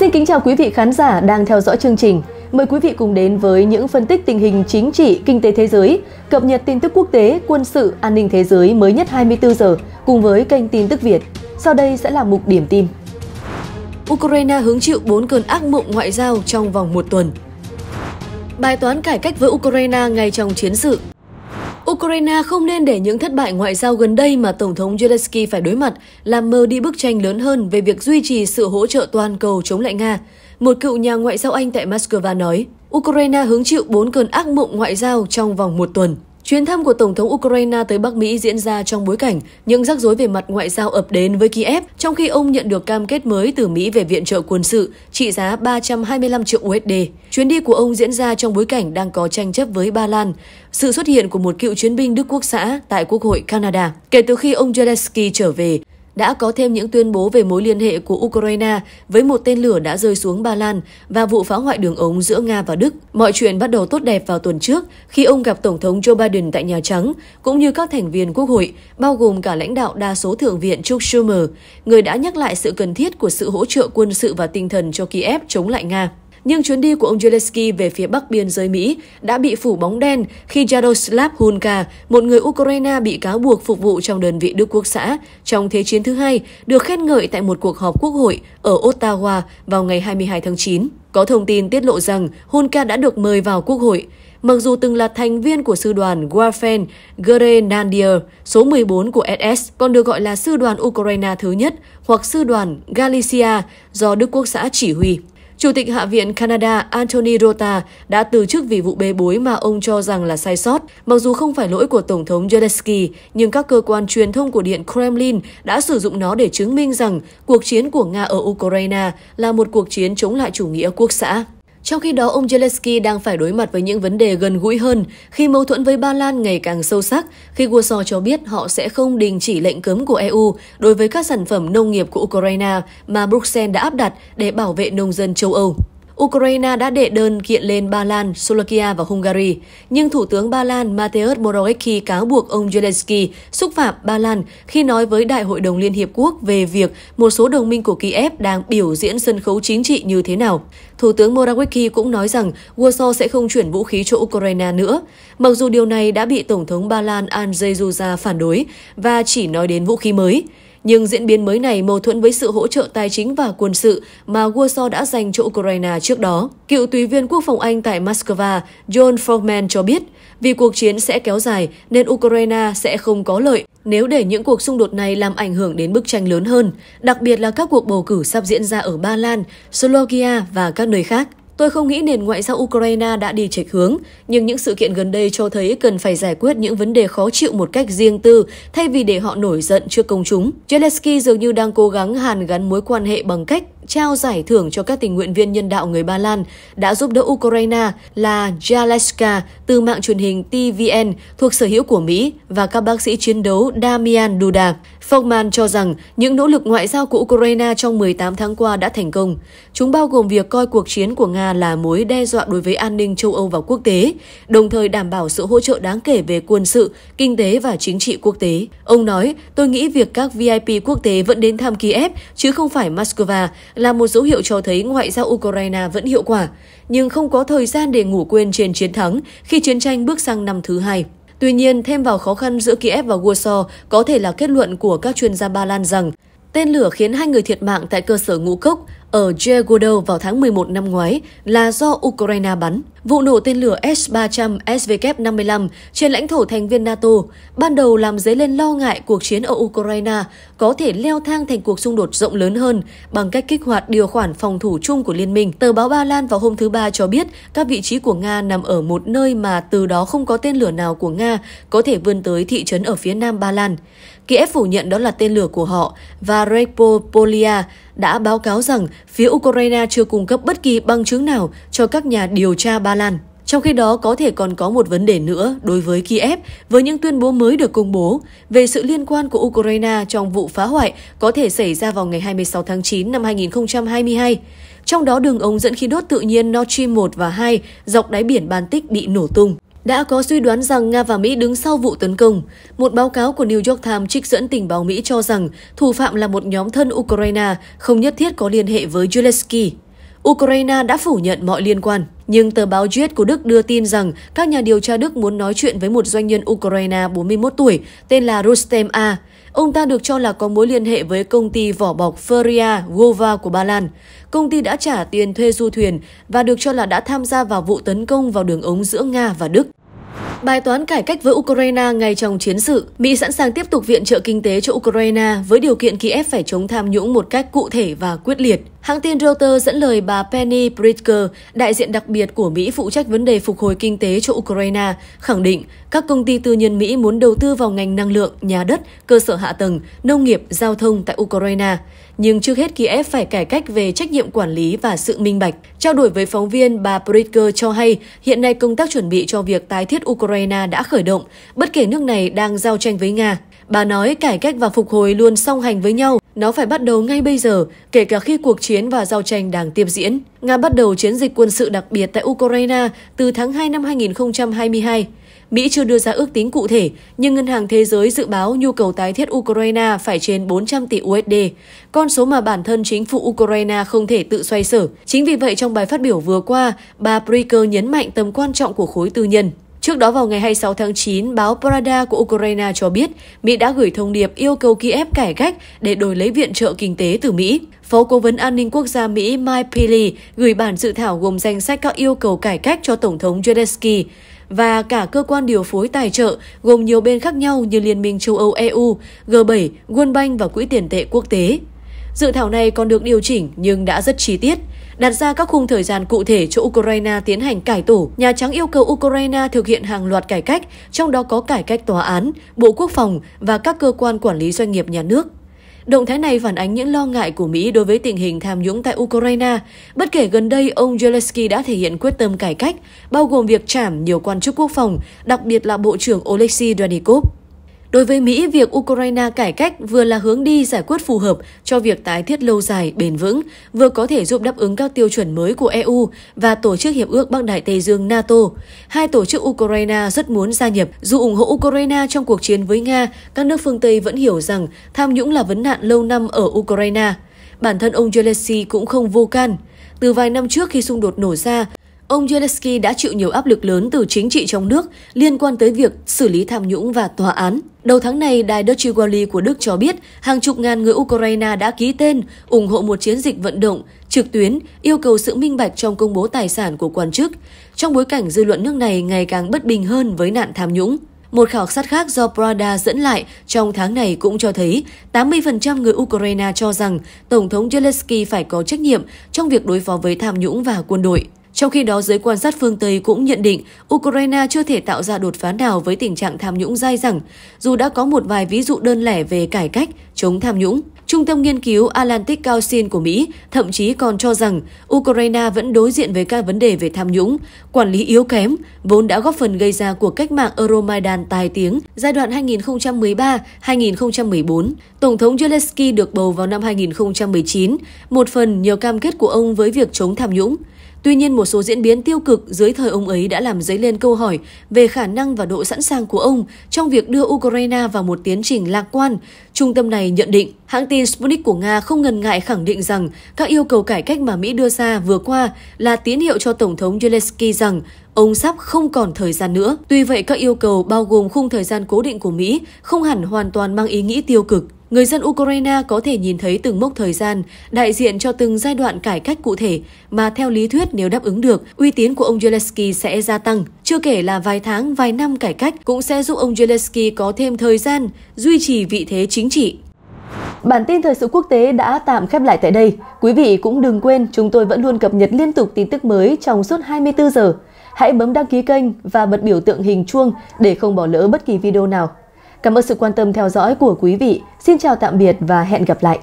Xin kính chào quý vị khán giả đang theo dõi chương trình. Mời quý vị cùng đến với những phân tích tình hình chính trị, kinh tế thế giới, cập nhật tin tức quốc tế, quân sự, an ninh thế giới mới nhất 24 giờ cùng với kênh tin tức Việt. Sau đây sẽ là mục điểm tin. Ukraine hứng chịu 4 cơn ác mộng ngoại giao trong vòng một tuần. Bài toán cải cách với Ukraine ngay trong chiến sự Ukraine không nên để những thất bại ngoại giao gần đây mà Tổng thống Zelensky phải đối mặt làm mờ đi bức tranh lớn hơn về việc duy trì sự hỗ trợ toàn cầu chống lại Nga. Một cựu nhà ngoại giao Anh tại Moscow nói, Ukraine hứng chịu 4 cơn ác mộng ngoại giao trong vòng một tuần. Chuyến thăm của Tổng thống Ukraine tới Bắc Mỹ diễn ra trong bối cảnh những rắc rối về mặt ngoại giao ập đến với Kiev, trong khi ông nhận được cam kết mới từ Mỹ về viện trợ quân sự trị giá 325 triệu USD. Chuyến đi của ông diễn ra trong bối cảnh đang có tranh chấp với Ba Lan, sự xuất hiện của một cựu chiến binh Đức Quốc xã tại Quốc hội Canada. Kể từ khi ông Zelensky trở về, đã có thêm những tuyên bố về mối liên hệ của Ukraine với một tên lửa đã rơi xuống Ba Lan và vụ phá hoại đường ống giữa Nga và Đức. Mọi chuyện bắt đầu tốt đẹp vào tuần trước khi ông gặp Tổng thống Joe Biden tại Nhà Trắng, cũng như các thành viên Quốc hội, bao gồm cả lãnh đạo đa số Thượng viện Chuck Schumer, người đã nhắc lại sự cần thiết của sự hỗ trợ quân sự và tinh thần cho Kiev chống lại Nga. Nhưng chuyến đi của ông Zelensky về phía bắc biên giới Mỹ đã bị phủ bóng đen khi Jaroslav Hunka, một người Ukraine bị cáo buộc phục vụ trong đơn vị Đức Quốc xã trong Thế chiến thứ hai, được khen ngợi tại một cuộc họp quốc hội ở Ottawa vào ngày 22 tháng 9. Có thông tin tiết lộ rằng Hunka đã được mời vào quốc hội. Mặc dù từng là thành viên của sư đoàn Warfen Grenadier số 14 của SS, còn được gọi là sư đoàn Ukraine thứ nhất hoặc sư đoàn Galicia do Đức Quốc xã chỉ huy. Chủ tịch Hạ viện Canada Anthony Rota đã từ chức vì vụ bê bối mà ông cho rằng là sai sót. Mặc dù không phải lỗi của Tổng thống Zelensky, nhưng các cơ quan truyền thông của Điện Kremlin đã sử dụng nó để chứng minh rằng cuộc chiến của Nga ở Ukraine là một cuộc chiến chống lại chủ nghĩa quốc xã. Trong khi đó, ông Zelensky đang phải đối mặt với những vấn đề gần gũi hơn khi mâu thuẫn với Ba Lan ngày càng sâu sắc, khi Warsaw cho biết họ sẽ không đình chỉ lệnh cấm của EU đối với các sản phẩm nông nghiệp của Ukraine mà Bruxelles đã áp đặt để bảo vệ nông dân châu Âu. Ukraine đã đệ đơn kiện lên Ba Lan, Slovakia và Hungary, nhưng Thủ tướng Ba Lan Mateusz Morawiecki cáo buộc ông Zelensky xúc phạm Ba Lan khi nói với Đại hội đồng Liên Hiệp Quốc về việc một số đồng minh của Kiev đang biểu diễn sân khấu chính trị như thế nào. Thủ tướng Morawiecki cũng nói rằng Warsaw sẽ không chuyển vũ khí cho Ukraine nữa, mặc dù điều này đã bị Tổng thống Ba Lan Andrzej Duda phản đối và chỉ nói đến vũ khí mới. Nhưng diễn biến mới này mâu thuẫn với sự hỗ trợ tài chính và quân sự mà Warsaw đã dành cho Ukraine trước đó. Cựu tùy viên quốc phòng Anh tại Moscow, John Foreman cho biết, vì cuộc chiến sẽ kéo dài nên Ukraine sẽ không có lợi nếu để những cuộc xung đột này làm ảnh hưởng đến bức tranh lớn hơn, đặc biệt là các cuộc bầu cử sắp diễn ra ở Ba Lan, Slovakia và các nơi khác. Tôi không nghĩ nền ngoại giao Ukraine đã đi chệch hướng, nhưng những sự kiện gần đây cho thấy cần phải giải quyết những vấn đề khó chịu một cách riêng tư thay vì để họ nổi giận trước công chúng. Zelensky dường như đang cố gắng hàn gắn mối quan hệ bằng cách trao giải thưởng cho các tình nguyện viên nhân đạo người Ba Lan đã giúp đỡ Ukraine là Jaleska từ mạng truyền hình TVN thuộc sở hữu của Mỹ và các bác sĩ chiến đấu Damian Duda. Fogman cho rằng những nỗ lực ngoại giao của Ukraine trong 18 tháng qua đã thành công. Chúng bao gồm việc coi cuộc chiến của Nga là mối đe dọa đối với an ninh châu Âu và quốc tế, đồng thời đảm bảo sự hỗ trợ đáng kể về quân sự, kinh tế và chính trị quốc tế. Ông nói, tôi nghĩ việc các VIP quốc tế vẫn đến thăm Kiev chứ không phải Moscow là một dấu hiệu cho thấy ngoại giao Ukraine vẫn hiệu quả, nhưng không có thời gian để ngủ quên trên chiến thắng khi chiến tranh bước sang năm thứ hai. Tuy nhiên, thêm vào khó khăn giữa Kiev và Warsaw có thể là kết luận của các chuyên gia Ba Lan rằng tên lửa khiến hai người thiệt mạng tại cơ sở ngũ cốc ở Jegodo vào tháng 11 năm ngoái là do Ukraine bắn. Vụ nổ tên lửa S-300 SVK-55 trên lãnh thổ thành viên NATO ban đầu làm dấy lên lo ngại cuộc chiến ở Ukraine có thể leo thang thành cuộc xung đột rộng lớn hơn bằng cách kích hoạt điều khoản phòng thủ chung của liên minh. Tờ báo Ba Lan vào hôm thứ Ba cho biết các vị trí của Nga nằm ở một nơi mà từ đó không có tên lửa nào của Nga có thể vươn tới thị trấn ở phía nam Ba Lan. Kiev phủ nhận đó là tên lửa của họ và Repopolia đã báo cáo rằng phía Ukraine chưa cung cấp bất kỳ bằng chứng nào cho các nhà điều tra Ba Lan. Trong khi đó, có thể còn có một vấn đề nữa đối với Kiev với những tuyên bố mới được công bố về sự liên quan của Ukraine trong vụ phá hoại có thể xảy ra vào ngày 26 tháng 9 năm 2022. Trong đó, đường ống dẫn khí đốt tự nhiên Nord Stream 1 và 2 dọc đáy biển Baltic bị nổ tung đã có suy đoán rằng Nga và Mỹ đứng sau vụ tấn công. Một báo cáo của New York Times trích dẫn tình báo Mỹ cho rằng thủ phạm là một nhóm thân Ukraine không nhất thiết có liên hệ với Zelensky. Ukraine đã phủ nhận mọi liên quan, nhưng tờ báo Jet của Đức đưa tin rằng các nhà điều tra Đức muốn nói chuyện với một doanh nhân Ukraine 41 tuổi tên là Rustem A, Ông ta được cho là có mối liên hệ với công ty vỏ bọc Feria Gova của Ba Lan. Công ty đã trả tiền thuê du thuyền và được cho là đã tham gia vào vụ tấn công vào đường ống giữa Nga và Đức. Bài toán cải cách với Ukraine ngay trong chiến sự, Mỹ sẵn sàng tiếp tục viện trợ kinh tế cho Ukraine với điều kiện Kiev phải chống tham nhũng một cách cụ thể và quyết liệt. Hãng tin Reuters dẫn lời bà Penny Pritker, đại diện đặc biệt của Mỹ phụ trách vấn đề phục hồi kinh tế cho Ukraine, khẳng định các công ty tư nhân Mỹ muốn đầu tư vào ngành năng lượng, nhà đất, cơ sở hạ tầng, nông nghiệp, giao thông tại Ukraine. Nhưng trước hết Kiev phải cải cách về trách nhiệm quản lý và sự minh bạch. Trao đổi với phóng viên, bà Pritker cho hay hiện nay công tác chuẩn bị cho việc tái thiết Ukraine đã khởi động, bất kể nước này đang giao tranh với Nga. Bà nói cải cách và phục hồi luôn song hành với nhau nó phải bắt đầu ngay bây giờ, kể cả khi cuộc chiến và giao tranh đang tiếp diễn. Nga bắt đầu chiến dịch quân sự đặc biệt tại Ukraine từ tháng 2 năm 2022. Mỹ chưa đưa ra ước tính cụ thể, nhưng Ngân hàng Thế giới dự báo nhu cầu tái thiết Ukraine phải trên 400 tỷ USD, con số mà bản thân chính phủ Ukraine không thể tự xoay sở. Chính vì vậy, trong bài phát biểu vừa qua, bà Bricker nhấn mạnh tầm quan trọng của khối tư nhân. Trước đó vào ngày 26 tháng 9, báo Prada của Ukraine cho biết Mỹ đã gửi thông điệp yêu cầu Kiev cải cách để đổi lấy viện trợ kinh tế từ Mỹ. Phó Cố vấn An ninh Quốc gia Mỹ Mike Pilley gửi bản dự thảo gồm danh sách các yêu cầu cải cách cho Tổng thống Zelensky và cả cơ quan điều phối tài trợ gồm nhiều bên khác nhau như Liên minh châu Âu EU, G7, World Bank và Quỹ tiền tệ quốc tế. Dự thảo này còn được điều chỉnh nhưng đã rất chi tiết – đặt ra các khung thời gian cụ thể cho Ukraine tiến hành cải tổ. Nhà Trắng yêu cầu Ukraine thực hiện hàng loạt cải cách, trong đó có cải cách tòa án, Bộ Quốc phòng và các cơ quan quản lý doanh nghiệp nhà nước. Động thái này phản ánh những lo ngại của Mỹ đối với tình hình tham nhũng tại Ukraine. Bất kể gần đây, ông Zelensky đã thể hiện quyết tâm cải cách, bao gồm việc trảm nhiều quan chức quốc phòng, đặc biệt là Bộ trưởng Oleksiy Donikov. Đối với Mỹ, việc Ukraine cải cách vừa là hướng đi giải quyết phù hợp cho việc tái thiết lâu dài, bền vững, vừa có thể giúp đáp ứng các tiêu chuẩn mới của EU và Tổ chức Hiệp ước Bắc Đại Tây Dương NATO. Hai tổ chức Ukraine rất muốn gia nhập. Dù ủng hộ Ukraine trong cuộc chiến với Nga, các nước phương Tây vẫn hiểu rằng tham nhũng là vấn nạn lâu năm ở Ukraine. Bản thân ông Zelensky cũng không vô can. Từ vài năm trước khi xung đột nổ ra, Ông Zelensky đã chịu nhiều áp lực lớn từ chính trị trong nước liên quan tới việc xử lý tham nhũng và tòa án. Đầu tháng này, đài Deutsche Welle của Đức cho biết hàng chục ngàn người Ukraine đã ký tên ủng hộ một chiến dịch vận động trực tuyến yêu cầu sự minh bạch trong công bố tài sản của quan chức, trong bối cảnh dư luận nước này ngày càng bất bình hơn với nạn tham nhũng. Một khảo sát khác do Prada dẫn lại trong tháng này cũng cho thấy 80% người Ukraine cho rằng Tổng thống Zelensky phải có trách nhiệm trong việc đối phó với tham nhũng và quân đội. Trong khi đó, giới quan sát phương Tây cũng nhận định Ukraine chưa thể tạo ra đột phá nào với tình trạng tham nhũng dai dẳng, dù đã có một vài ví dụ đơn lẻ về cải cách, chống tham nhũng. Trung tâm nghiên cứu Atlantic Council của Mỹ thậm chí còn cho rằng Ukraine vẫn đối diện với các vấn đề về tham nhũng, quản lý yếu kém, vốn đã góp phần gây ra cuộc cách mạng Euromaidan tài tiếng giai đoạn 2013-2014. Tổng thống Zelensky được bầu vào năm 2019, một phần nhờ cam kết của ông với việc chống tham nhũng. Tuy nhiên, một số diễn biến tiêu cực dưới thời ông ấy đã làm dấy lên câu hỏi về khả năng và độ sẵn sàng của ông trong việc đưa Ukraine vào một tiến trình lạc quan. Trung tâm này nhận định, hãng tin Sputnik của Nga không ngần ngại khẳng định rằng các yêu cầu cải cách mà Mỹ đưa ra vừa qua là tín hiệu cho Tổng thống Zelensky rằng ông sắp không còn thời gian nữa. Tuy vậy, các yêu cầu bao gồm khung thời gian cố định của Mỹ không hẳn hoàn toàn mang ý nghĩa tiêu cực. Người dân Ukraine có thể nhìn thấy từng mốc thời gian, đại diện cho từng giai đoạn cải cách cụ thể mà theo lý thuyết nếu đáp ứng được, uy tín của ông Zelensky sẽ gia tăng. Chưa kể là vài tháng, vài năm cải cách cũng sẽ giúp ông Zelensky có thêm thời gian duy trì vị thế chính trị. Bản tin thời sự quốc tế đã tạm khép lại tại đây. Quý vị cũng đừng quên chúng tôi vẫn luôn cập nhật liên tục tin tức mới trong suốt 24 giờ. Hãy bấm đăng ký kênh và bật biểu tượng hình chuông để không bỏ lỡ bất kỳ video nào. Cảm ơn sự quan tâm theo dõi của quý vị. Xin chào tạm biệt và hẹn gặp lại.